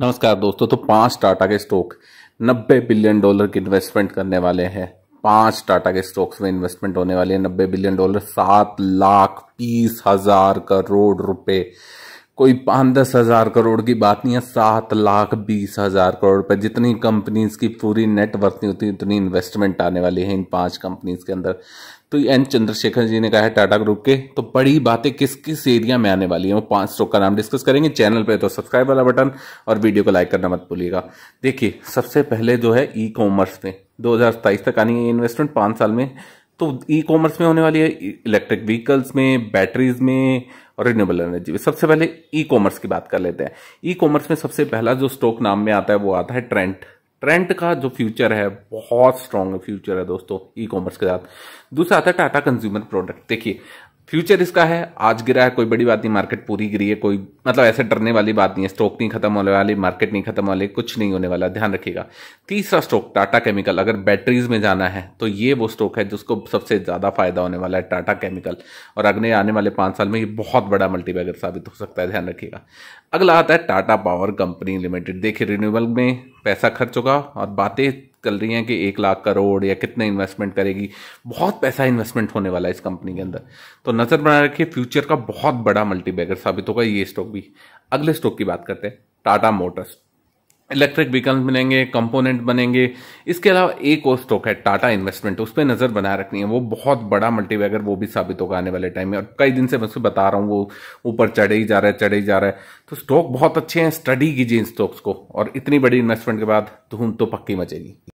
नमस्कार दोस्तों तो पांच टाटा के स्टॉक 90 बिलियन डॉलर की इन्वेस्टमेंट करने वाले हैं पांच टाटा के स्टॉक्स में इन्वेस्टमेंट होने वाले है 90 बिलियन डॉलर सात लाख बीस हजार करोड़ रुपए कोई पाँच दस हजार करोड़ की बात नहीं है सात लाख बीस हजार करोड़ पर जितनी कंपनीज की पूरी नहीं होती है उतनी इन्वेस्टमेंट आने वाली है इन पांच कंपनीज के अंदर तो एन चंद्रशेखर जी ने कहा है टाटा ग्रुप के तो बड़ी बातें किस किस एरिया में आने वाली है वो पांच स्टॉक का नाम डिस्कस करेंगे चैनल पे तो सब्सक्राइब वाला बटन और वीडियो को लाइक करना मत भूलिएगा देखिए सबसे पहले जो है ई कॉमर्स में दो तक आनी है इन्वेस्टमेंट पाँच साल में तो ई कॉमर्स में होने वाली है इलेक्ट्रिक व्हीकल्स में बैटरीज में और रिन्यूएबल एनर्जी में सबसे पहले ई कॉमर्स की बात कर लेते हैं ई कॉमर्स में सबसे पहला जो स्टॉक नाम में आता है वो आता है ट्रेंट ट्रेंट का जो फ्यूचर है बहुत स्ट्रांग फ्यूचर है दोस्तों ई कॉमर्स के साथ दूसरा आता है टाटा कंज्यूमर प्रोडक्ट देखिए फ्यूचर इसका है आज गिरा है कोई बड़ी बात नहीं मार्केट पूरी गिरी है कोई मतलब ऐसे डरने वाली बात नहीं है स्टॉक नहीं खत्म होने वाली मार्केट नहीं खत्म होने कुछ नहीं होने वाला ध्यान रखिएगा तीसरा स्टॉक टाटा केमिकल अगर बैटरीज में जाना है तो ये वो स्टॉक है जिसको सबसे ज़्यादा फायदा होने वाला है टाटा केमिकल और अगले आने वाले पाँच साल में ये बहुत बड़ा मल्टीबैगर साबित हो सकता है ध्यान रखिएगा अगला आता है टाटा पावर कंपनी लिमिटेड देखिए रिन्यूएबल में पैसा खर्च होगा और बातें चल रही हैं कि एक लाख करोड़ या कितने इन्वेस्टमेंट करेगी बहुत पैसा इन्वेस्टमेंट होने वाला है इस कंपनी के अंदर तो नज़र बना रखिए फ्यूचर का बहुत बड़ा मल्टीबैगर साबित होगा ये स्टॉक भी अगले स्टॉक की बात करते हैं टाटा मोटर्स इलेक्ट्रिक व्हीकल्स बनेंगे कंपोनेंट बनेंगे इसके अलावा एक और स्टॉक है टाटा इन्वेस्टमेंट उस पर नज़र बनाए रखनी है वो बहुत बड़ा मल्टीबैगर वो भी साबित होगा आने वाले टाइम में और कई दिन से मैं उसको बता रहा हूँ वो ऊपर चढ़े ही जा रहा है चढ़े ही जा रहा है तो स्टॉक बहुत अच्छे हैं स्टडी कीजिए इन स्टॉक्स को और इतनी बड़ी इन्वेस्टमेंट के बाद धूम तो पक्की मचेगी